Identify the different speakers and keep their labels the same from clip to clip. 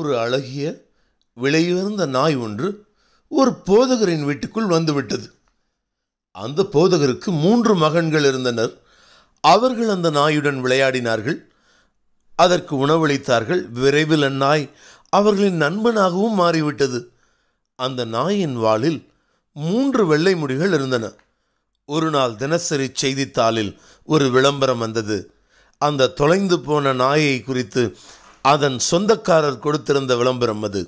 Speaker 1: ஒரு அழகிய விலையுயர்ந்த நாய் ஒன்று ஒரு போதகரின் வீட்டுக்குள் வந்துவிட்டது அந்த போதகருக்கு மூன்று மகன்கள் இருந்தனர் அவர்கள் அந்த நாயுடன் விளையாடினார்கள் அதற்கு உணவளித்தார்கள் விரைவில் அந்நாய் அவர்களின் நண்பனாகவும் மாறிவிட்டது அந்த நாயின் வாளில் மூன்று வெள்ளை முடிகள் இருந்தன ஒரு நாள் தினசரி செய்தித்தாளில் ஒரு விளம்பரம் வந்தது அந்த தொலைந்து போன நாயை குறித்து அதன் சொந்தக்காரர் கொடுத்திருந்த விளம்பரம் அது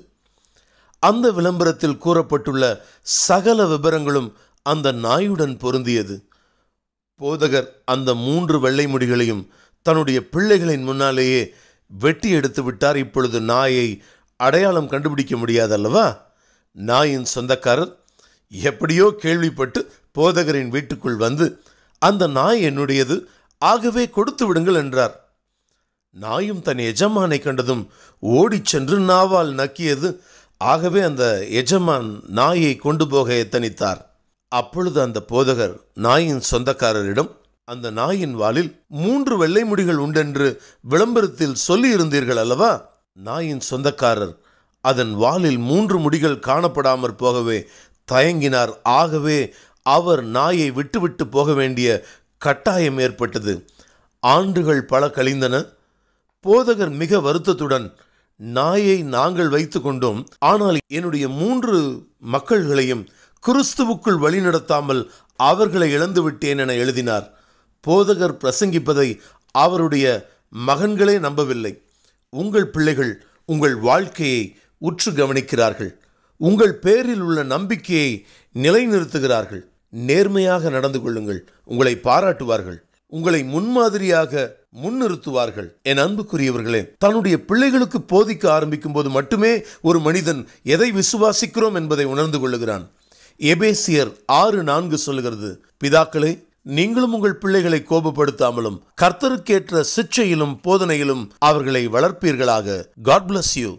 Speaker 1: அந்த விளம்பரத்தில் கூறப்பட்டுள்ள சகல விபரங்களும் அந்த நாயுடன் பொருந்தியது போதகர் அந்த மூன்று வெள்ளை முடிகளையும் தன்னுடைய பிள்ளைகளின் முன்னாலேயே வெட்டி எடுத்து விட்டார் இப்பொழுது நாயை அடையாளம் கண்டுபிடிக்க முடியாதல்லவா நாயின் சொந்தக்காரர் எப்படியோ கேள்விப்பட்டு போதகரின் வீட்டுக்குள் வந்து அந்த நாய் என்னுடையது ஆகவே கொடுத்து விடுங்கள் என்றார் நாயும் தன் எஜமானை கண்டதும் ஓடிச் சென்று நாவால் நக்கியது ஆகவே அந்த எஜமான் நாயை கொண்டு போக எத்தனித்தார் அப்பொழுது அந்த போதகர் நாயின் சொந்தக்காரரிடம் அந்த நாயின் வாலில் மூன்று வெள்ளை முடிகள் உண்டென்று விளம்பரத்தில் சொல்லியிருந்தீர்கள் அல்லவா நாயின் சொந்தக்காரர் அதன் வாலில் மூன்று முடிகள் காணப்படாமற் போகவே தயங்கினார் ஆகவே அவர் நாயை விட்டுவிட்டு போக வேண்டிய கட்டாயம் ஏற்பட்டது ஆண்டுகள் பல கழிந்தன போதகர் மிக வருத்தத்துடன் நாயை நாங்கள் வைத்து கொண்டோம் ஆனால் என்னுடைய மூன்று மக்கள்களையும் கிறிஸ்துவுக்குள் வழிநடத்தாமல் அவர்களை இழந்துவிட்டேன் என எழுதினார் போதகர் பிரசங்கிப்பதை அவருடைய மகன்களே நம்பவில்லை உங்கள் பிள்ளைகள் உங்கள் வாழ்க்கையை உற்று கவனிக்கிறார்கள் உங்கள் பேரில் உள்ள நம்பிக்கையை நிலைநிறுத்துகிறார்கள் நேர்மையாக நடந்து கொள்ளுங்கள் உங்களை பாராட்டுவார்கள் உங்களை முன்மாதிரியாக முன்னிறுத்துவார்கள் என் அன்புக்குரியவர்களே தன்னுடைய பிள்ளைகளுக்கு போதிக்க ஆரம்பிக்கும் போது மட்டுமே ஒரு மனிதன் எதை விசுவாசிக்கிறோம் என்பதை உணர்ந்து கொள்ளுகிறான் எபேசியர் ஆறு நான்கு சொல்கிறது பிதாக்களே நீங்களும் உங்கள் பிள்ளைகளை கோபப்படுத்தாமலும் கர்த்தருக்கேற்ற சிச்சையிலும் போதனையிலும் அவர்களை வளர்ப்பீர்களாக காட் பிளஸ் யூ